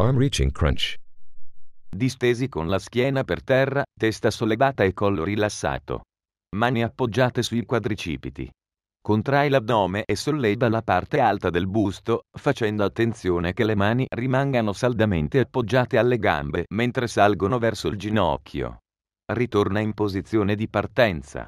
Arm reaching crunch. Distesi con la schiena per terra, testa sollevata e collo rilassato. Mani appoggiate sui quadricipiti. Contrai l'addome e solleva la parte alta del busto, facendo attenzione che le mani rimangano saldamente appoggiate alle gambe mentre salgono verso il ginocchio. Ritorna in posizione di partenza.